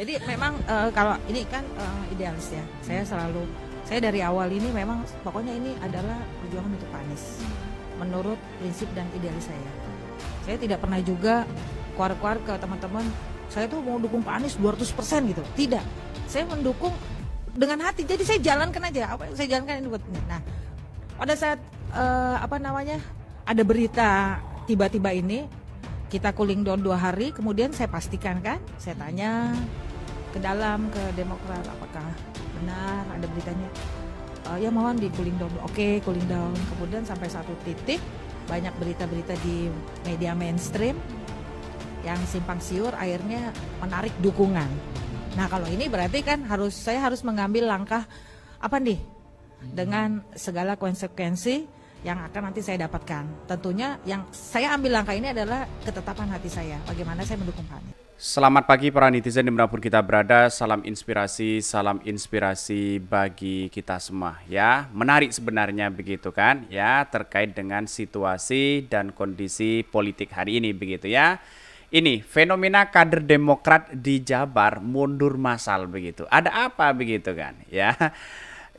Jadi memang uh, kalau ini kan uh, idealis ya. Saya selalu saya dari awal ini memang pokoknya ini adalah perjuangan untuk Anies. Menurut prinsip dan idealis saya. Saya tidak pernah juga keluar-keluar ke teman-teman saya tuh mau dukung Pak Anies 200% gitu. Tidak. Saya mendukung dengan hati. Jadi saya jalankan aja apa yang saya jalankan ini buat nah pada saat uh, apa namanya ada berita tiba-tiba ini kita cooling down dua hari kemudian saya pastikan kan saya tanya ke dalam ke Demokrat apakah benar ada beritanya uh, ya mohon di cooling down oke okay, cooling down kemudian sampai satu titik banyak berita-berita di media mainstream yang simpang siur akhirnya menarik dukungan nah kalau ini berarti kan harus saya harus mengambil langkah apa nih hmm. dengan segala konsekuensi yang akan nanti saya dapatkan tentunya yang saya ambil langkah ini adalah ketetapan hati saya bagaimana saya mendukung Pak Selamat pagi para netizen dimanapun kita berada, salam inspirasi, salam inspirasi bagi kita semua ya. Menarik sebenarnya begitu kan ya terkait dengan situasi dan kondisi politik hari ini begitu ya. Ini fenomena kader demokrat di Jabar mundur masal begitu. Ada apa begitu kan ya.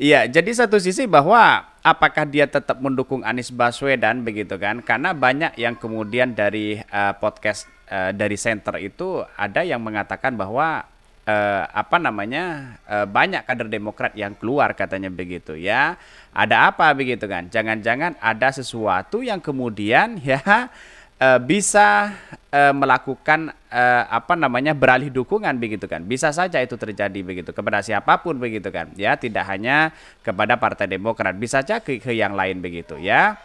Iya, jadi satu sisi bahwa apakah dia tetap mendukung Anies Baswedan begitu kan? Karena banyak yang kemudian dari uh, podcast uh, dari center itu ada yang mengatakan bahwa uh, apa namanya uh, banyak kader Demokrat yang keluar katanya begitu ya. Ada apa begitu kan? Jangan-jangan ada sesuatu yang kemudian ya Eh, bisa uh, melakukan uh, apa namanya beralih dukungan begitu kan. Bisa saja itu terjadi begitu kepada siapapun begitu kan. Ya, tidak hanya kepada Partai Demokrat, bisa saja ke, ke yang lain begitu ya.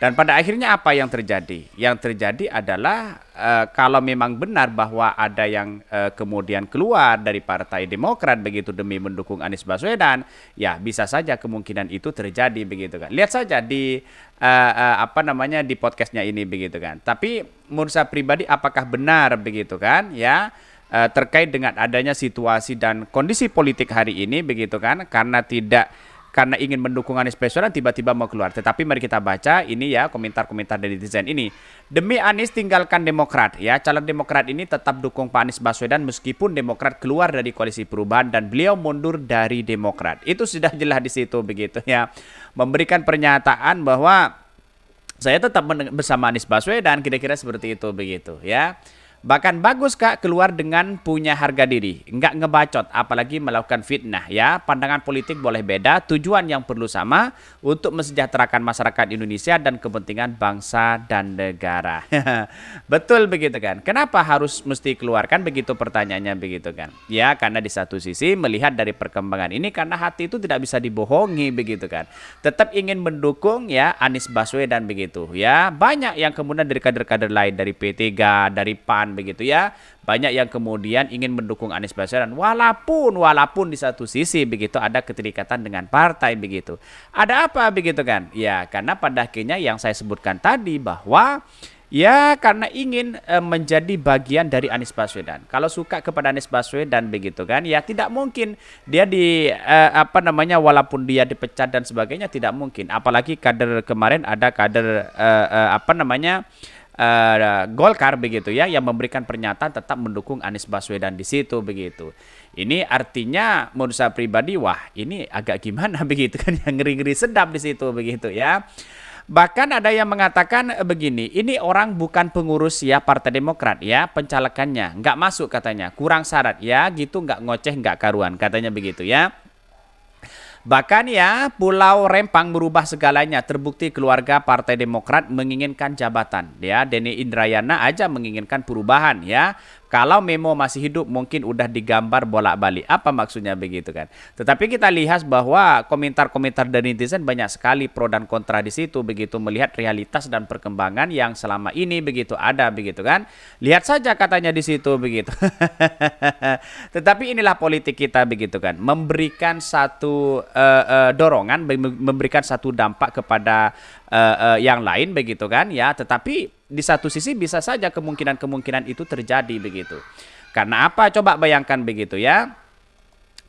Dan pada akhirnya apa yang terjadi? Yang terjadi adalah e, kalau memang benar bahwa ada yang e, kemudian keluar dari Partai Demokrat begitu demi mendukung Anies Baswedan, ya bisa saja kemungkinan itu terjadi begitu kan. Lihat saja di e, e, apa namanya di podcastnya ini begitu kan. Tapi mursa pribadi apakah benar begitu kan? Ya terkait dengan adanya situasi dan kondisi politik hari ini begitu kan? Karena tidak karena ingin mendukung Anies Baswedan tiba-tiba mau keluar. Tetapi mari kita baca ini ya komentar-komentar dari desain ini. Demi Anies tinggalkan Demokrat ya. Calon Demokrat ini tetap dukung Pak Anies Baswedan meskipun Demokrat keluar dari koalisi perubahan dan beliau mundur dari Demokrat. Itu sudah jelas di situ begitu ya. Memberikan pernyataan bahwa saya tetap bersama Anies Baswedan kira-kira seperti itu begitu ya. Bahkan bagus Kak keluar dengan punya harga diri, nggak ngebacot apalagi melakukan fitnah ya. Pandangan politik boleh beda, tujuan yang perlu sama untuk mesejahterakan masyarakat Indonesia dan kepentingan bangsa dan negara. Betul begitu kan? Kenapa harus mesti keluarkan begitu pertanyaannya begitu kan? Ya karena di satu sisi melihat dari perkembangan ini karena hati itu tidak bisa dibohongi begitu kan. Tetap ingin mendukung ya Anies Baswedan begitu ya. Banyak yang kemudian dari kader-kader lain dari P3, dari PAN begitu ya. Banyak yang kemudian ingin mendukung Anies Baswedan walaupun walaupun di satu sisi begitu ada keterikatan dengan partai begitu. Ada apa begitu kan? Ya, karena pada akhirnya yang saya sebutkan tadi bahwa Ya, karena ingin e, menjadi bagian dari Anies Baswedan. Kalau suka kepada Anies Baswedan begitu kan, ya tidak mungkin dia di e, apa namanya walaupun dia dipecat dan sebagainya tidak mungkin. Apalagi kader kemarin ada kader e, e, apa namanya uh, Golkar begitu ya yang memberikan pernyataan tetap mendukung Anies Baswedan di situ begitu. Ini artinya menurut saya pribadi wah ini agak gimana begitu kan yang ngeri-ngeri sedap di situ begitu ya. Bahkan ada yang mengatakan begini, ini orang bukan pengurus ya Partai Demokrat ya, pencalekannya nggak masuk katanya, kurang syarat ya, gitu nggak ngoceh nggak karuan katanya begitu ya. Bahkan ya Pulau Rempang merubah segalanya terbukti keluarga Partai Demokrat menginginkan jabatan ya Denny Indrayana aja menginginkan perubahan ya kalau Memo masih hidup mungkin udah digambar bolak-balik. Apa maksudnya begitu kan? Tetapi kita lihat bahwa komentar-komentar dari netizen banyak sekali pro dan kontra di situ begitu melihat realitas dan perkembangan yang selama ini begitu ada begitu kan. Lihat saja katanya di situ begitu. Tetapi inilah politik kita begitu kan. Memberikan satu uh, uh, dorongan memberikan satu dampak kepada uh, uh, yang lain begitu kan ya tetapi di satu sisi bisa saja kemungkinan-kemungkinan itu terjadi begitu karena apa coba bayangkan begitu ya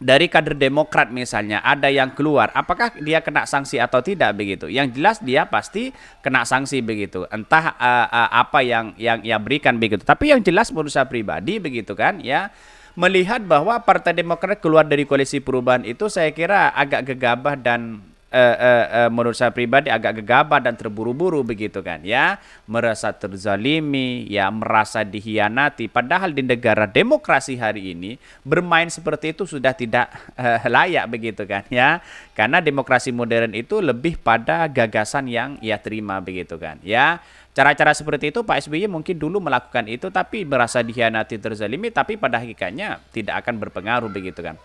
dari kader Demokrat misalnya ada yang keluar, apakah dia kena sanksi atau tidak begitu? Yang jelas dia pasti kena sanksi begitu. Entah uh, uh, apa yang yang ia berikan begitu. Tapi yang jelas menurut saya pribadi begitu kan ya melihat bahwa Partai Demokrat keluar dari koalisi perubahan itu saya kira agak gegabah dan uh, uh, uh, menurut saya pribadi agak gegabah dan terburu-buru begitu kan ya merasa terzalimi ya merasa dihianati padahal di negara demokrasi hari ini bermain seperti itu sudah tidak uh, layak begitu kan ya karena demokrasi modern itu lebih pada gagasan yang ia terima begitu kan ya cara-cara seperti itu Pak SBY mungkin dulu melakukan itu tapi merasa dihianati terzalimi tapi pada hakikatnya tidak akan berpengaruh begitu kan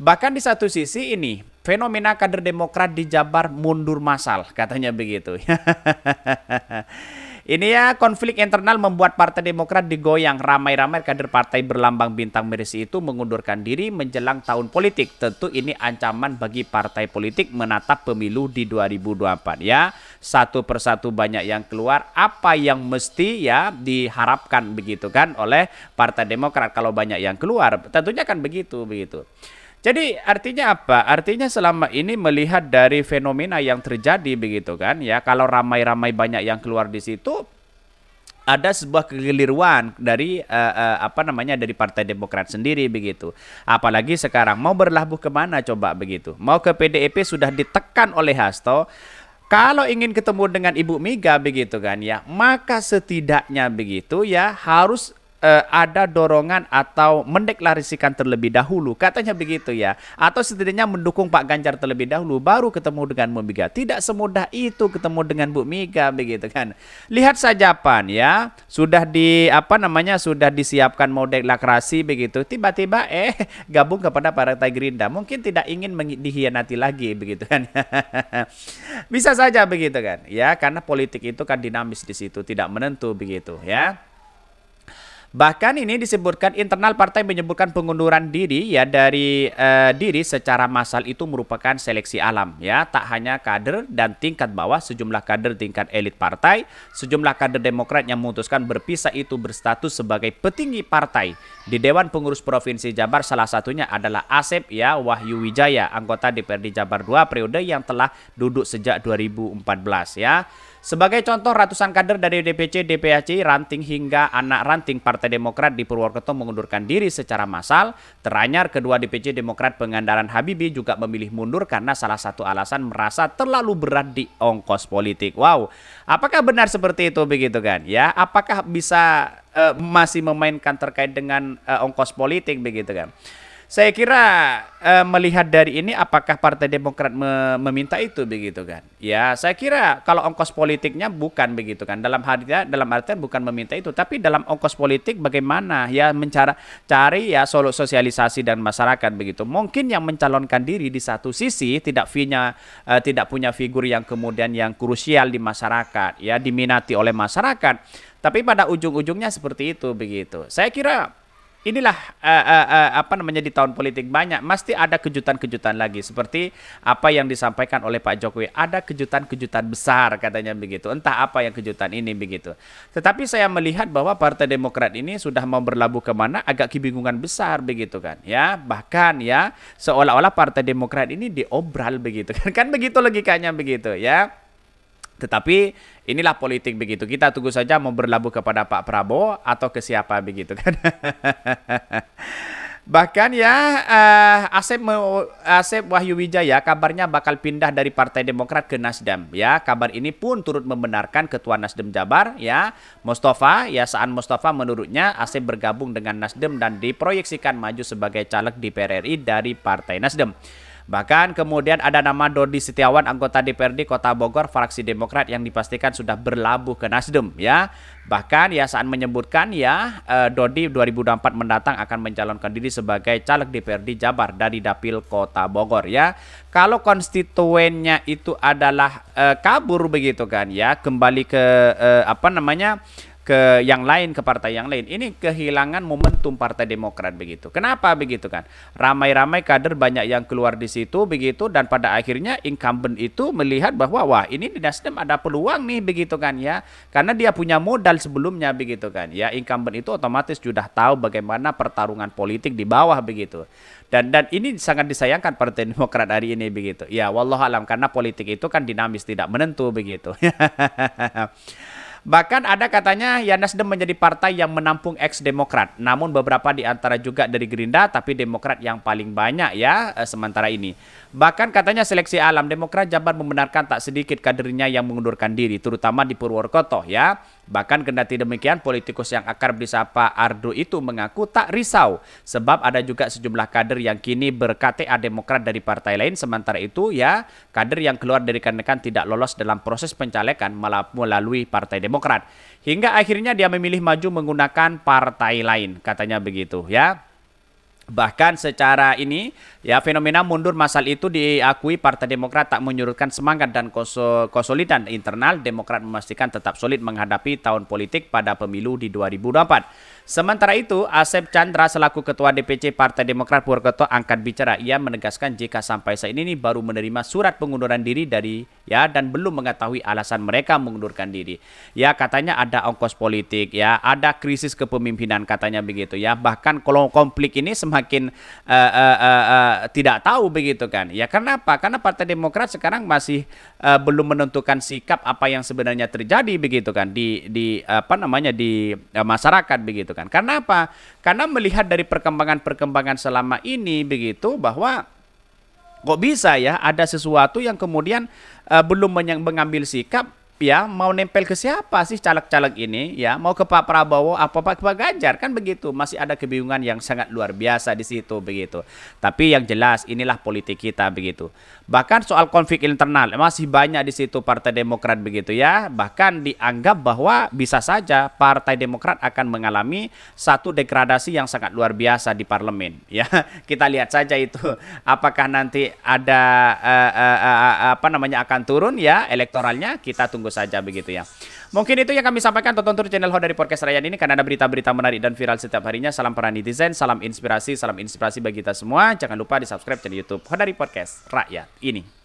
Bahkan di satu sisi ini, fenomena kader Demokrat di Jabar mundur masal katanya begitu. Ini ya konflik internal membuat Partai Demokrat digoyang ramai-ramai kader partai berlambang bintang merisi itu mengundurkan diri menjelang tahun politik. Tentu ini ancaman bagi partai politik menatap pemilu di 2024 ya. Satu persatu banyak yang keluar apa yang mesti ya diharapkan begitu kan oleh Partai Demokrat kalau banyak yang keluar tentunya kan begitu begitu. Jadi artinya apa? Artinya selama ini melihat dari fenomena yang terjadi begitu kan ya. Kalau ramai-ramai banyak yang keluar di situ ada sebuah kegeliruan dari uh, uh, apa namanya dari Partai Demokrat sendiri begitu. Apalagi sekarang mau berlabuh kemana coba begitu? Mau ke PDIP sudah ditekan oleh Hasto. Kalau ingin ketemu dengan Ibu Mega begitu kan ya, maka setidaknya begitu ya harus uh, ada dorongan atau mendeklarasikan terlebih dahulu, katanya begitu ya, atau setidaknya mendukung Pak Ganjar terlebih dahulu, baru ketemu dengan Bu Mega. Tidak semudah itu ketemu dengan Bu Mega begitu kan. Lihat saja Pan ya, sudah di apa namanya sudah disiapkan mau deklarasi begitu, tiba-tiba eh gabung kepada Partai Gerindra, mungkin tidak ingin dihianati lagi begitu kan. Bisa saja begitu kan, ya karena politik itu kan dinamis di situ, tidak menentu begitu ya. Bahkan ini disebutkan internal partai menyebutkan pengunduran diri ya dari eh, diri secara massal itu merupakan seleksi alam ya, tak hanya kader dan tingkat bawah sejumlah kader tingkat elit partai, sejumlah kader Demokrat yang memutuskan berpisah itu berstatus sebagai petinggi partai. Di Dewan Pengurus Provinsi Jabar salah satunya adalah Asep ya Wahyu Wijaya, anggota DPRD Jabar 2 periode yang telah duduk sejak 2014 ya. Sebagai contoh, ratusan kader dari DPC, DPAC, ranting hingga anak ranting Partai Demokrat di Purwokerto mengundurkan diri secara massal. Teranyar, kedua DPC Demokrat Pengandaran Habibi juga memilih mundur karena salah satu alasan merasa terlalu berat di ongkos politik. Wow, apakah benar seperti itu begitu kan? Ya, apakah bisa uh, masih memainkan terkait dengan uh, ongkos politik begitu kan? Saya kira eh, melihat dari ini apakah Partai Demokrat me meminta itu begitu kan? Ya, saya kira kalau ongkos politiknya bukan begitu kan. Dalam harinya dalam artian bukan meminta itu, tapi dalam ongkos politik bagaimana ya mencari cari ya solo sosialisasi dan masyarakat begitu. Mungkin yang mencalonkan diri di satu sisi tidak punya eh, tidak punya figur yang kemudian yang krusial di masyarakat ya diminati oleh masyarakat. Tapi pada ujung-ujungnya seperti itu begitu. Saya kira inilah uh, uh, uh, apa namanya di tahun politik banyak pasti ada kejutan-kejutan lagi seperti apa yang disampaikan oleh Pak Jokowi ada kejutan-kejutan besar katanya begitu entah apa yang kejutan ini begitu tetapi saya melihat bahwa Partai Demokrat ini sudah mau berlabuh kemana agak kebingungan besar begitu kan ya bahkan ya seolah-olah Partai Demokrat ini diobral begitu kan kan begitu logikanya begitu ya tetapi inilah politik begitu. Kita tunggu saja mau berlabuh kepada Pak Prabowo atau ke siapa begitu kan. Bahkan ya uh, Asep Asep Wahyu Wijaya kabarnya bakal pindah dari Partai Demokrat ke Nasdem ya. Kabar ini pun turut membenarkan Ketua Nasdem Jabar ya Mustafa ya Saan Mustafa menurutnya Asep bergabung dengan Nasdem dan diproyeksikan maju sebagai caleg di PRRI dari Partai Nasdem. Bahkan kemudian ada nama Dodi Setiawan anggota DPRD Kota Bogor fraksi Demokrat yang dipastikan sudah berlabuh ke Nasdem ya. Bahkan saat menyebutkan ya eh, Dodi 2024 mendatang akan mencalonkan diri sebagai caleg DPRD Jabar dari Dapil Kota Bogor ya. Kalau konstituennya itu adalah eh, kabur begitu kan ya, kembali ke eh, apa namanya? ke yang lain ke partai yang lain. Ini kehilangan momentum Partai Demokrat begitu. Kenapa begitu kan? Ramai-ramai kader banyak yang keluar di situ begitu dan pada akhirnya incumbent itu melihat bahwa wah ini di Nasdem ada peluang nih begitu kan ya. Karena dia punya modal sebelumnya begitu kan. Ya incumbent itu otomatis sudah tahu bagaimana pertarungan politik di bawah begitu. Dan dan ini sangat disayangkan Partai Demokrat hari ini begitu. Ya wallahualam karena politik itu kan dinamis tidak menentu begitu. Bahkan ada katanya ya Nasdem menjadi partai yang menampung ex-Demokrat. Namun beberapa di antara juga dari Gerindra tapi Demokrat yang paling banyak ya eh, sementara ini. Bahkan katanya seleksi alam Demokrat Jabar membenarkan tak sedikit kadernya yang mengundurkan diri terutama di Purwokerto ya. Bahkan kendati demikian politikus yang akar bersapa Ardu itu mengaku tak risau sebab ada juga sejumlah kader yang kini berKTA Demokrat dari partai lain sementara itu ya kader yang keluar dari kenaikan tidak lolos dalam proses pencalekan melalui Partai Demokrat. Hingga akhirnya dia memilih maju menggunakan partai lain katanya begitu ya. Bahkan secara ini ya fenomena mundur masal itu diakui Partai Demokrat tak menyurutkan semangat dan konsolidan internal Demokrat memastikan tetap solid menghadapi tahun politik pada pemilu di 2024. Sementara itu, Asep Chandra selaku Ketua DPC Partai Demokrat Purwokerto angkat bicara. Ia menegaskan jika sampai saat ini baru menerima surat pengunduran diri dari ya dan belum mengetahui alasan mereka mengundurkan diri. Ya katanya ada ongkos politik ya, ada krisis kepemimpinan katanya begitu ya. Bahkan kalau konflik ini semakin makin uh, eh, uh, eh, uh, eh, uh, tidak tahu begitu kan. Ya kenapa? Karena Partai Demokrat sekarang masih uh, belum menentukan sikap apa yang sebenarnya terjadi begitu kan di di apa namanya di uh, masyarakat begitu kan. Karena apa? Karena melihat dari perkembangan-perkembangan selama ini begitu bahwa kok bisa ya ada sesuatu yang kemudian uh, belum mengambil sikap ya mau nempel ke siapa sih caleg-caleg ini ya mau ke Pak Prabowo apa Pak, Pak Ganjar kan begitu masih ada kebingungan yang sangat luar biasa di situ begitu tapi yang jelas inilah politik kita begitu bahkan soal konflik internal masih banyak di situ Partai Demokrat begitu ya bahkan dianggap bahwa bisa saja Partai Demokrat akan mengalami satu degradasi yang sangat luar biasa di parlemen ya kita lihat saja itu apakah nanti ada uh, uh, uh, apa namanya akan turun ya elektoralnya kita tunggu saja begitu ya. Mungkin itu yang kami sampaikan tonton terus channel Hoda dari Podcast Rakyat ini karena ada berita-berita menarik dan viral setiap harinya. Salam para netizen, salam inspirasi, salam inspirasi bagi kita semua. Jangan lupa di subscribe channel YouTube Hoda dari Podcast Rakyat ini.